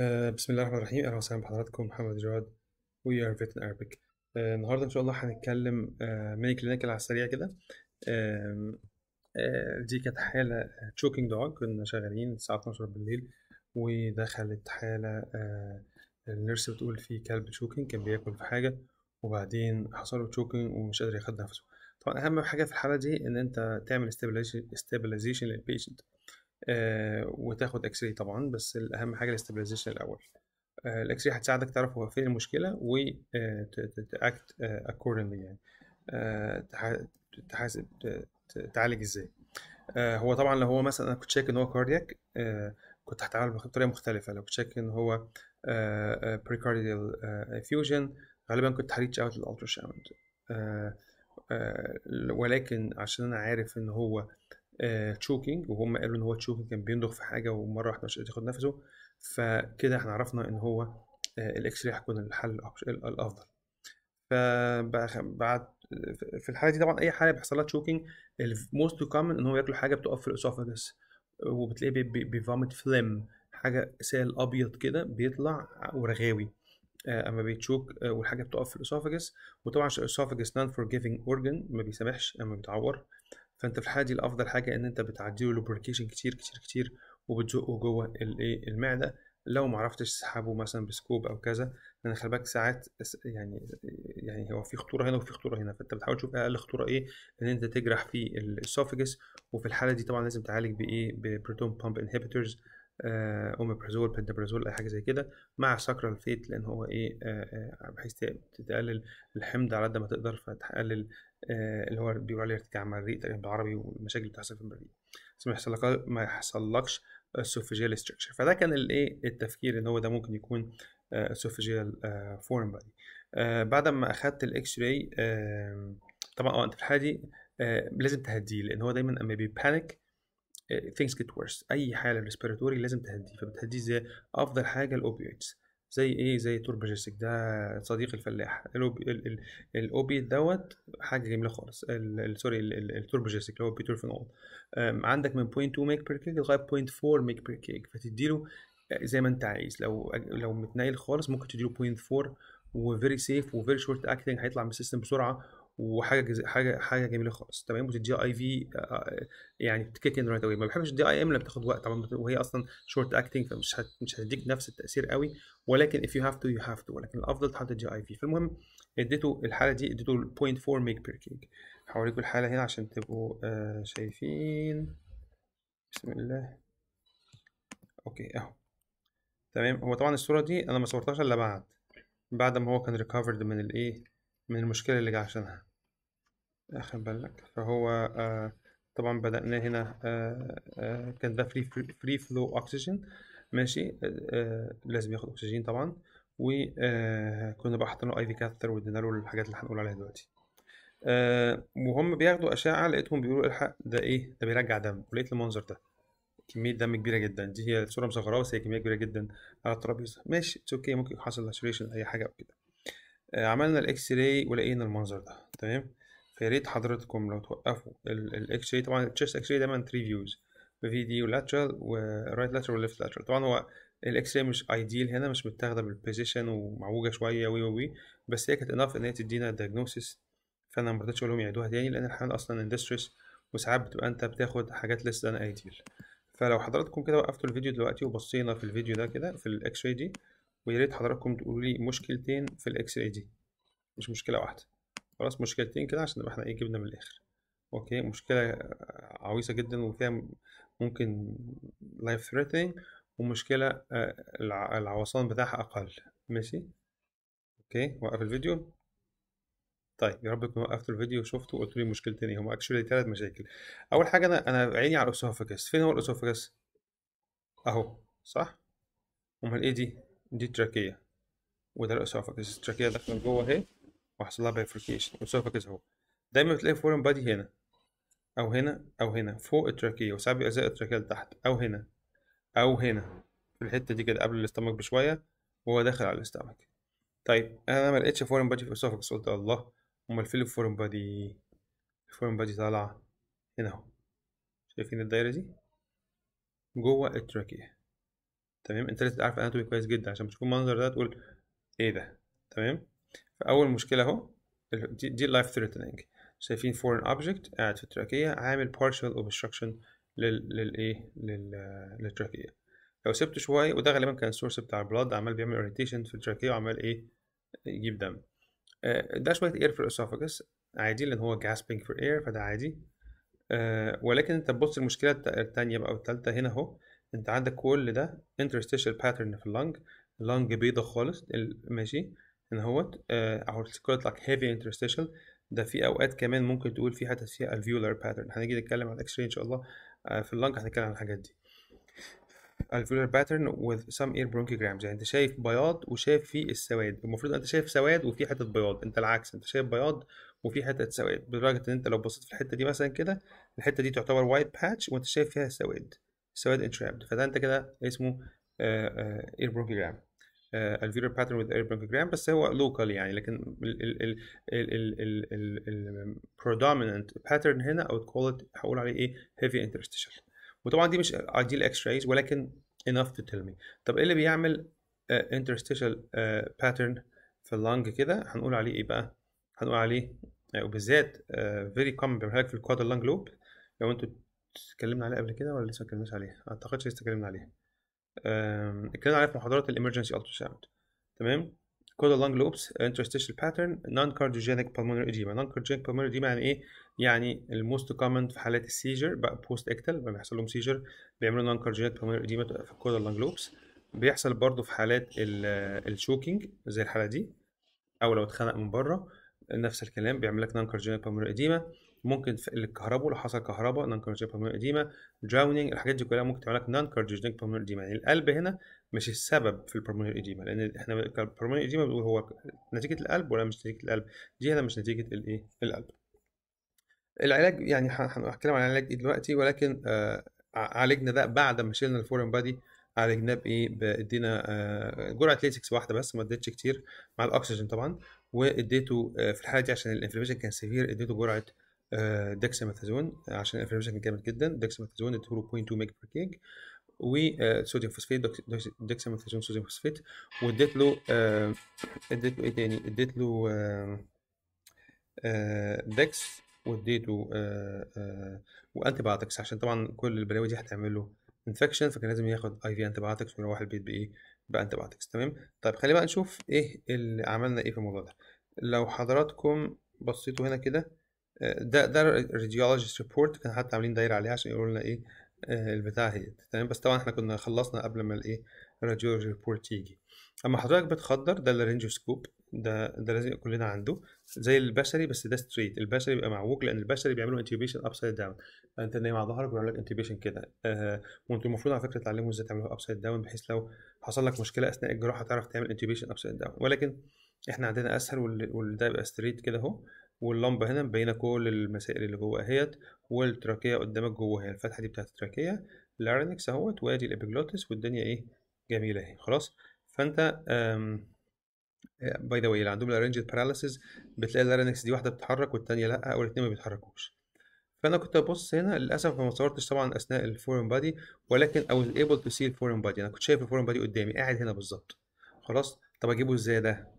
آه، بسم الله الرحمن الرحيم اهلا وسهلا بحضراتكم محمد جواد وي ار فيتن ارابيك النهارده ان شاء الله هنتكلم ميني آه، كلينيكال على السريع كده آه، دي كانت حاله تشوكينج دوغ كنا شغالين الساعه 12 بالليل ودخلت حاله النيرس بتقول في كلب تشوكينج كان بياكل في حاجه وبعدين حصل له تشوكينج ومش قادر ياخد نفسه طبعا اهم حاجه في الحاله دي ان انت تعمل استابلايزيشن للبيشنت آه، وتاخد اكس راي طبعا بس الاهم حاجه الاستابلايزيشن الاول آه، الاكس راي هتساعدك تعرف هو فين المشكله و تاكت آه، اكوردنلي يعني تحاسب تعالج ازاي هو طبعا لو هو مثلا انا كنت شاك ان هو كاردياك كنت هتعامل بطريقه مختلفه لو كنت شاك ان هو بريكارديال فيوجن غالبا كنت هريتش اوت للالترا ساوند ولكن عشان انا عارف ان هو تشوكينج آه، وهم قالوا ان هو تشوكينج كان بينضغ في حاجه ومره واحده مش قادر ياخد نفسه فكده احنا عرفنا ان هو آه، الاكس راي هيكون الحل الافضل فبعد في الحاله دي طبعا اي حاله بيحصل لها تشوكينج الموست كومن ان هو ياكل حاجه بتقف في الاسوفاجس وبتلاقيه بيفامت فليم حاجه سائل ابيض كده بيطلع ورغاوي آه، اما بيتشوك والحاجه بتقف في الاسوفاجس وطبعا الاسوفاجس نان فورجيفنج اورجن ما بيسامحش اما بيتعور فانت في الحاله دي الافضل حاجه ان انت بتعديله لوبريكيشن كتير كتير كتير وبتزقه جوه الايه المعده لو ما عرفتش تسحبه مثلا بسكوب او كذا لان خلي بالك ساعات يعني يعني هو في خطوره هنا وفي خطوره هنا فانت بتحاول تشوف اقل خطوره ايه ان انت تجرح في الاسوفجس وفي الحاله دي طبعا لازم تعالج بايه ببروتون بامب انهبيتورز اوميبرازول آه، بنتابرازول اي حاجه زي كده مع ساكرال فيت لان هو ايه آه، آه، بحيث تقلل الحمض على قد ما تقدر فتقلل اللي هو بيقول عليه ارتجاع مريء تقريبا بالعربي والمشاكل اللي بتحصل في المريء بس ما يحصل ما يحصلكش اسوفيجيال ستراكشر فده كان الايه التفكير ان هو ده ممكن يكون اسوفيجيال فورم بادي بعد ما اخدت الاكس راي طبعا اه انت في الحاله دي لازم تهديه لان هو دايما اما بيبانيك آه، things get worse اي حاله ريسبيراتوري لازم تهديه فبتهديه ازاي افضل حاجه الاوبيويدز زي ايه زي تورباجيسك ده صديق الفلاح الاوبيت دوت حاجه جميله خالص سوري التورباجيسك اللي هو بيتورفينول عندك من 0.2 ميك بير كيك لغايه 0.4 ميك بير كيك فتديله آه، زي ما انت عايز لو لو متنايل خالص ممكن تديله 0.4 وفيري سيف وفيري شورت اكتنج هيطلع من السيستم بسرعه وحاجه حاجه حاجه جميله خالص تمام وتديها اي في آه، آه، يعني بتكيك ان رايت اواي ما بحبش الدي اي ام لما بتاخد وقت طبعا وهي اصلا شورت اكتنج فمش هت... مش هتديك نفس التاثير قوي ولكن if you have to you have to ولكن الافضل تحط الدي اي في فالمهم اديته الحاله دي اديته 0.4 ميج بير كيج هوريكم الحاله هنا عشان تبقوا آه شايفين بسم الله اوكي اهو تمام هو طبعا الصوره دي انا ما صورتهاش الا بعد بعد ما هو كان ريكفرد من الايه من المشكله اللي جه عشانها اخد بالك فهو آه، طبعا بدأناه هنا آه، آه، كان ده فري فري فلو اكسجين ماشي آه،, آه، لازم ياخد اكسجين طبعا وكنا آه، بقى حاطين له اي في كاثر وادينا له الحاجات اللي هنقول عليها دلوقتي آه وهم بياخدوا اشعه لقيتهم بيقولوا إيه، الحق ده ايه ده بيرجع دم ولقيت المنظر ده كميه دم كبيره جدا دي هي صوره مصغره بس هي كميه كبيره جدا على الترابيزه ماشي اتس اوكي ممكن يحصل لاشوريشن اي حاجه او كده آه، عملنا الاكس راي ولقينا المنظر ده تمام يا ريت حضرتكم لو توقفوا الاكس راي طبعا التشيست اكس راي دايما 3 فيوز في دي ولاترال ورايت لاترال وليفت لاترال طبعا هو الاكس راي مش ايديال هنا مش متاخده بالبوزيشن ومعوجه شويه وي وي بس هي كانت انف ان هي تدينا الدايجنوسيس فانا ما رضيتش اقول لهم يعيدوها تاني لان الحمل اصلا اندستريس وساعات بتبقى انت بتاخد حاجات لسه انا ايديال فلو حضراتكم كده وقفتوا الفيديو دلوقتي وبصينا في الفيديو ده كده في الاكس راي دي ويا ريت حضراتكم تقولوا لي مشكلتين في الاكس راي دي مش مشكله واحده خلاص مشكلتين كده عشان نبقى احنا ايه جبنا من الاخر اوكي مشكله عويصه جدا وفيها ممكن لايف ثريتنينج ومشكله آه، العوصان بتاعها اقل ماشي اوكي وقف الفيديو طيب يا رب تكون وقفت الفيديو وشفته وقلت لي مشكلتين ايه اكشولي ثلاث مشاكل اول حاجه انا انا عيني على الاسوفاجس فين هو الاسوفاجس اهو صح امال ايه دي دي التراكيه وده الاسوفاجس التراكيه داخله جوه اهي وحصل لها بيفركيشن وسوف كذا دايما بتلاقي فورم بادي هنا او هنا او هنا فوق التراكيه وساعات بيبقى زي التراكيه لتحت او هنا او هنا في الحته دي كده قبل الاستمك بشويه وهو داخل على الاستمك طيب انا ما لقيتش فورم بادي في الاسوفكس قلت الله امال فين الفورم بادي الفورم بادي طالعه هنا اهو شايفين الدايره دي جوه التراكيه تمام انت لازم تعرف اناتومي كويس جدا عشان بتشوف المنظر ده تقول ايه ده تمام فاول مشكله اهو دي, دي اللايف ثريتنينج شايفين فورن اوبجكت قاعد في التراكيه عامل partial obstruction لل للايه لل... للتراكيه لو سبته شويه وده غالبا كان السورس بتاع البلاد عمال بيعمل اورينتيشن في التراكيه وعمال ايه يجيب دم آه، ده شويه اير في الاسوفاجس عادي لان هو جاسبنج فور اير فده عادي آه، ولكن انت تبص المشكله التانية بقى والتالتة هنا اهو انت عندك كل ده interstitial pattern في اللنج اللنج بيضة خالص ماشي هنا اهوت او articulate like heavy interstitial ده في اوقات كمان ممكن تقول في حتى فيها alveolar pattern هنيجي نتكلم على الاكس ان شاء الله آه، في اللنج هنتكلم عن الحاجات دي alveolar pattern with some ear bronchiograms يعني انت شايف بياض وشايف فيه السواد المفروض انت شايف سواد وفي حتة بياض انت العكس انت شايف بياض وفي حتة سواد بدرجة ان انت لو بصيت في الحتة دي مثلا كده الحتة دي تعتبر وايت باتش وانت شايف فيها سواد سواد انترابد فده انت كده اسمه اير آه، بروجرام آه، الفيرال باترن وذ ايربنجرام بس هو لوكال يعني لكن البرودومينانت باترن هنا او تقول هقول عليه ايه هيفي انترستيشال وطبعا دي مش ايديال اكس رايز ولكن enough to tell me طب ايه اللي بيعمل انترستيشال آه، آه، باترن في اللنج كده هنقول عليه ايه بقى هنقول عليه آه، وبالذات فيري كومن بيعملها لك في الكوادر لانج لوب لو انتوا اتكلمنا عليه قبل كده ولا لسه ما اتكلمناش عليه اعتقدش لسه اتكلمنا عليه اتكلمنا عليه في محاضرات الامرجنسي ألتراساوند تمام كود lung لوبس interstitial pattern non cardiogenic pulmonary edema non cardiogenic pulmonary edema يعني ايه يعني الموست كومن في حالات السيجر بقى بوست اكتل لما بيحصل لهم سيجر بيعملوا non cardiogenic pulmonary edema في كود lung لوبس بيحصل برضه في حالات الشوكينج زي الحاله دي او لو اتخنق من بره نفس الكلام بيعمل لك non cardiogenic pulmonary edema ممكن الكهرباء لو حصل كهرباء نون كارديوجينيك بالمونر اديما دراونينج الحاجات دي كلها ممكن تعمل لك نون كارديوجينيك بالمونر اديما يعني القلب هنا مش السبب في البرومونر اديما لان احنا البرومونر اديما بنقول هو نتيجه القلب ولا مش نتيجه القلب دي هنا مش نتيجه الايه القلب العلاج يعني هنتكلم عن العلاج إيه دلوقتي ولكن آه عالجنا ده بعد ما شلنا الفورم بادي عالجناه بايه ادينا آه جرعه ليتكس واحده بس ما اديتش كتير مع الاكسجين طبعا واديته آه في الحاله دي عشان الانفلميشن كان سيفير اديته جرعه دكسامethasون آه، عشان الانفلاميشن جامد جدا دكسامethasون 2.2 ميج بر كيج صوديوم فوسفيت دكسامethasون صوديوم فوسفيت واديت له آه، اديت له ايه تاني اديت له دكس آه، واديته وانتي بايوتكس عشان طبعا كل البلاوي دي هتعمل له انفكشن فكان لازم ياخد اي في انتي بايوتكس ويروح البيت بايه بانتي بايوتكس تمام طيب خلينا بقى نشوف ايه اللي عملنا ايه في الموضوع ده لو حضراتكم بصيتوا هنا كده ده ده الراديولوجيست ريبورت كان حتى عاملين دايره عليها عشان يقولوا لنا ايه آه، البتاع هي تمام بس طبعا احنا كنا خلصنا قبل ما الايه الراديولوجي ريبورت يجي اما حضرتك بتخدر ده الرينجوسكوب ده ده لازم كلنا عنده زي البشري بس ده ستريت البشري بيبقى معوج لان البشري بيعملوا انتيبيشن اب سايد داون انت نايم على ظهرك بيعمل لك انتيبيشن كده آه وانت المفروض على فكره تتعلموا ازاي تعملوا اب سايد داون بحيث لو حصل لك مشكله اثناء الجراحه تعرف تعمل انتيبيشن اب سايد داون ولكن احنا عندنا اسهل وده يبقى ستريت كده اهو واللمبه هنا مبينه كل المسائل اللي جوه اهيت والتراكيه قدامك جوه هي الفتحه دي بتاعه التراكيه اللارنكس اهوت وادي الابيجلوتس والدنيا ايه جميله اهي خلاص فانت باي ذا واي اللي عندهم الارنجد باراليسيس بتلاقي اللارنكس دي واحده بتتحرك والتانيه لا او الاثنين ما بيتحركوش فانا كنت ببص هنا للاسف ما صورتش طبعا اثناء الفورم بادي ولكن او ايبل تو سي الفورم بادي انا كنت شايف الفورم بادي قدامي قاعد هنا بالظبط خلاص طب اجيبه ازاي ده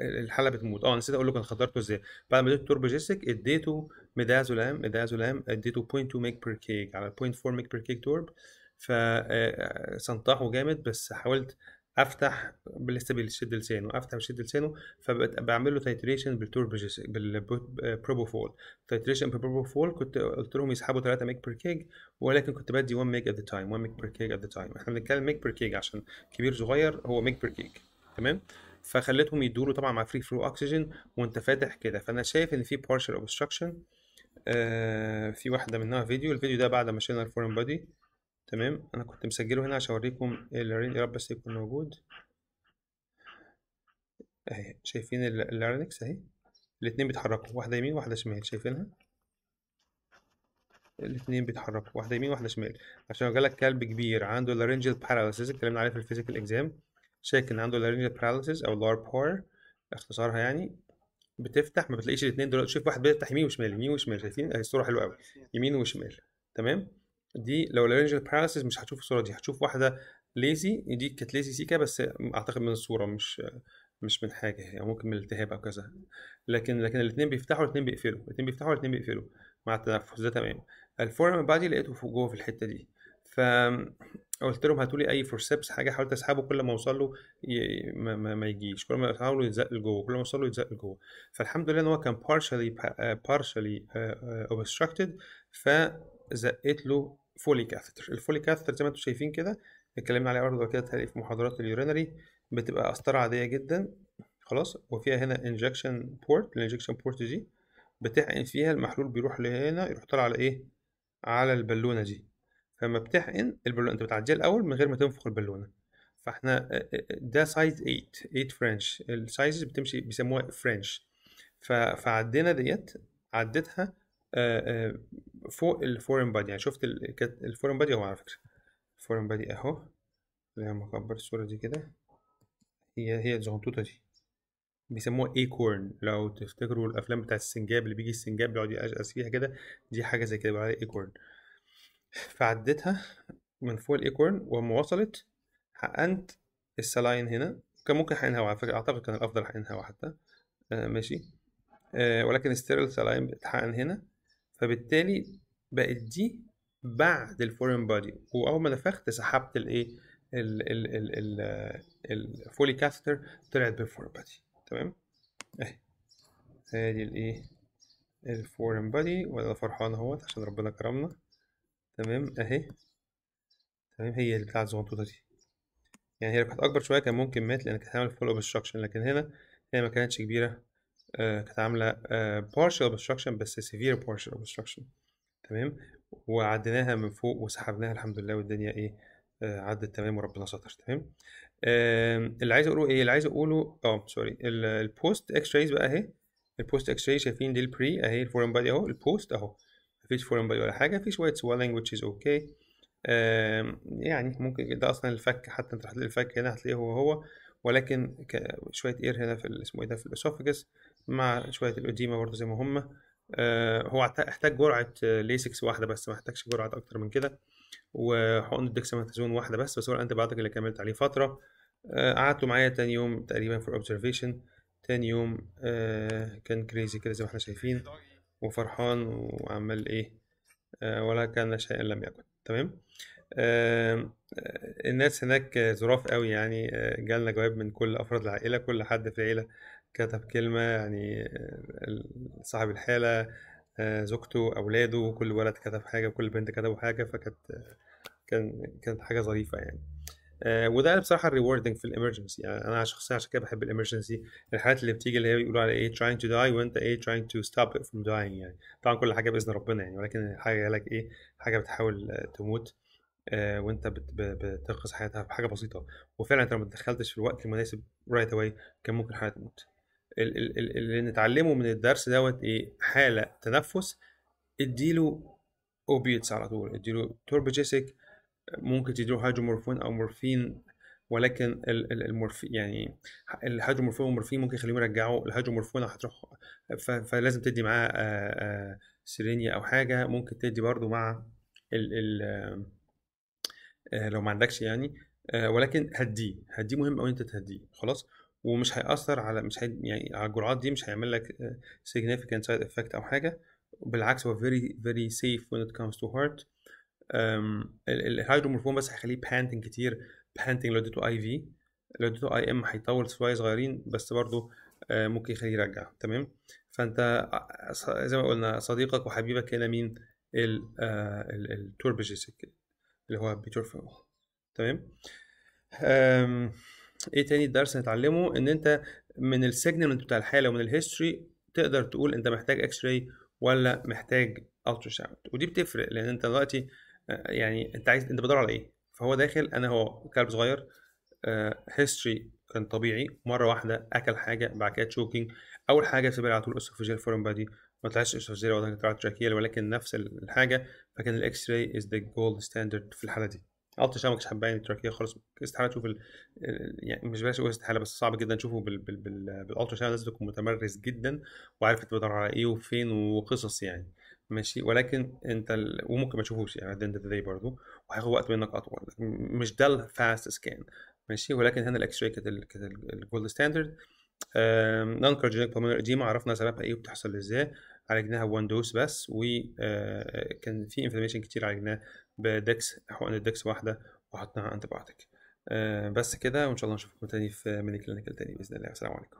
الحلقه بتموت اه نسيت اقول لكم انا خطرته ازاي بعد ما اديته توربو جيسك اديته ميدازولام ميدازولام اديته 0.2 ميك بير كيك على 0.4 ميك بير كيك تورب فسنطحه جامد بس حاولت افتح لسه بيشد لسانه افتح بيشد لسانه فبعمل له تيتريشن بالتوربو بالبروبوفول تيتريشن بالبروبوفول كنت قلت لهم يسحبوا 3 ميج بير كيج ولكن كنت بدي 1 ميج ات ذا تايم 1 ميج بير كيج ات ذا تايم احنا بنتكلم ميج بير كيج عشان كبير صغير هو ميج بير كيج تمام فخلتهم يدوروا طبعا مع فري فلو اكسجين وانت فاتح كده فانا شايف ان في بارشال اوبستراكشن آه، في واحده منها فيديو الفيديو ده بعد ما شلنا الفورن بادي تمام انا كنت مسجله هنا عشان اوريكم اللارين يا رب بس يكون موجود اهي شايفين اللارينكس اهي الاثنين بيتحركوا واحده يمين واحده شمال شايفينها الاثنين بيتحركوا واحده يمين واحده شمال عشان لو جالك كلب كبير عنده لارنجال باراليسيس اتكلمنا عليه في الفيزيكال اكزام شايف ان عنده لارينجال باراليسيس او لار لاربار اختصارها يعني بتفتح ما بتلاقيش الاثنين دلوقتي شوف واحد بيفتح يمين وشمال يمين وشمال شايفين الصوره حلوه قوي يمين وشمال تمام دي لو لارينجال باراليسيس مش هتشوف الصوره دي هتشوف واحده ليزي دي كانت ليزي سيكا بس اعتقد من الصوره مش مش من حاجه يعني ممكن من التهاب او كذا لكن لكن الاثنين بيفتحوا الاثنين بيقفلوا الاثنين بيفتحوا الاثنين بيقفلوا مع التنفس ده تمام الفورم بادي لقيته جوه في الحته دي فقلت لهم هاتوا لي اي فورسبس حاجه حاولت اسحبه كل ما اوصل له ي... ما, ما, ما يجيش كل ما احاوله يتزق لجوه كل ما اوصل له يتزق لجوه فالحمد لله ان هو كان partially partially آه، obstructed فزقيت له فولي كاثتر الفولي كاثتر زي ما انتم شايفين كده اتكلمنا عليها برضه كده في محاضرات اليورينري بتبقى قسطره عاديه جدا خلاص وفيها هنا انجكشن بورت الانجكشن بورت دي بتحقن فيها المحلول بيروح لهنا يروح طالع على ايه على البالونه دي فلما بتحقن البالونه انت بتعديها الاول من غير ما تنفخ البالونه فاحنا آه، آه، آه، ده سايز 8 8 فرنش السايزز بتمشي بيسموها فرنش فعدينا ديت عديتها فوق الفورن بادي يعني شفت الفورن بادي اهو على فكره الفورن بادي اهو لما اكبر الصوره دي كده هي هي الزغنطوطه دي بيسموها ايكورن لو تفتكروا الافلام بتاعت السنجاب اللي بيجي السنجاب بيقعد يقشقش فيها كده دي حاجه زي كده بيقولوا عليها ايكورن فعدتها من فوق الايكورن وما وصلت حقنت السلاين هنا كان ممكن حقنها على فكره اعتقد كان الافضل حقنها حتى آه ماشي آه ولكن الستيرل سلاين بتحقن هنا فبالتالي بقت دي بعد الفورين بادي واول ما نفخت سحبت الايه الفولي كاثتر طلعت بالفورين بادي تمام اهي هادي الايه الفورين بادي وانا فرحان اهوت عشان ربنا كرمنا تمام اهي تمام هي اللي بتاعت الزغنطوطه دي يعني هي لو كانت اكبر شويه كان ممكن مات لان كانت عامله فول اوبستراكشن لكن هنا هي ما كانتش كبيره آه، كانت عامله بارشال آه، اوبستراكشن بس سيفير بارشال اوبستراكشن تمام وعديناها من فوق وسحبناها الحمد لله والدنيا ايه آه، عدت تمام وربنا ستر تمام اللي عايز اقوله ايه اللي عايز اقوله اه سوري البوست اكس رايز بقى اهي البوست اكس راي شايفين دي البري اهي الفورم بادي اهو البوست اهو مفيش فورم باي ولا حاجه في شويه سوالينج which is okay يعني ممكن ده اصلا الفك حتى انت هتلاقي الفك هنا هتلاقيه هو هو ولكن شويه اير هنا في اسمه ايه ده في الاسوفجس مع شويه الاوديما برضه زي ما هم آه، هو احتاج جرعه ليسكس واحده بس ما احتاجش جرعه اكتر من كده وحقن الدكسامتازون واحده بس بس هو الانتي بايوتيك اللي كملت عليه فتره آه، قعدته معايا تاني يوم تقريبا في الاوبزرفيشن تاني يوم آه، كان كريزي كده زي ما احنا شايفين وفرحان وعمال ايه آه، ولا كان شيئا لم يكن تمام آه، آه، الناس هناك ظراف قوي يعني جالنا جواب من كل افراد العائله كل حد في العيله كتب كلمه يعني صاحب الحاله زوجته اولاده كل ولد كتب حاجه وكل بنت كتبوا حاجه فكانت كان كانت حاجه ظريفه يعني آه، وده بصراحه الريوردنج في الامرجنسي يعني انا شخصيا عشان كده بحب الامرجنسي الحالات اللي بتيجي اللي هي بيقولوا على ايه تراينج تو داي وانت ايه تراينج تو ستوب it from يعني طبعا كل حاجه باذن ربنا يعني ولكن حاجه لك ايه حاجه بتحاول آه، تموت آه، وانت بتنقذ حياتها بحاجه بسيطه وفعلا انت لو ما تدخلتش في الوقت المناسب رايت اواي كان ممكن حياتها تموت اللي نتعلمه من الدرس دوت ايه حاله تنفس اديله اوبيتس على طول اديله توربيجيسيك ممكن تديله هيدرومورفون او مورفين ولكن المورفين يعني الهيدرومورفون والمورفين ممكن يخليهم يرجعوا الهيدرومورفون هتروح فلازم تدي معاه آه، آه، سيرينيا او حاجه ممكن تدي برضو مع ال ال آه، لو ما عندكش يعني ولكن هديه هديه مهم قوي انت تهديه خلاص ومش هيأثر على مش هي يعني على الجرعات دي مش هيعمل لك significant side effect او حاجه بالعكس هو very very safe when it comes to heart الهايدرومورفون بس هيخليه بانتنج كتير بانتنج لو اديته اي في لو اديته اي ام هيطول شويه صغيرين بس برضه آه، ممكن يخليه يرجع تمام فانت آه، زي ما قلنا صديقك وحبيبك هنا مين التوربجيسك آه، اللي هو بيتورفينول تمام ايه تاني الدرس نتعلمه ان انت من السيجنال بتاع الحاله ومن الهيستوري تقدر تقول انت محتاج اكس راي ولا محتاج الترا ساوند ودي بتفرق لان انت دلوقتي آه، يعني انت عايز انت بتدور على ايه فهو داخل انا هو كلب صغير هيستوري آه، كان طبيعي مره واحده اكل حاجه بعد كده تشوكينج اول حاجه في على طول اسوفيجيال فورم بادي ما طلعش اسوفيجيال ولا طلعت تراكيال ولكن نفس الحاجه فكان الاكس راي از ذا جولد ستاندرد في الحاله دي قلت عشان ما كنتش حابين التراكيه خالص استحاله تشوف ال... يعني مش بلاش اقول استحاله بس صعب جدا تشوفه بال... بال... بالالترا ساوند لازم تكون متمرس جدا وعارف انت بتدور على ايه وفين وقصص يعني ماشي ولكن انت ال... وممكن ما تشوفوش يعني عند ذا برضه وهياخد وقت منك اطول مش ده الفاست سكان ماشي ولكن هنا الاكس راي كانت الجولد ستاندرد نون كارجينيك بالمونر اديما عرفنا سببها ايه وبتحصل ازاي عالجناها بوان دوز بس وكان آه، في انفلاميشن كتير عالجناه بدكس حقن الدكس واحده وحطناها انتي آه، بس كده وان شاء الله نشوفكم تاني في ميني كلينيكال تاني باذن الله السلام عليكم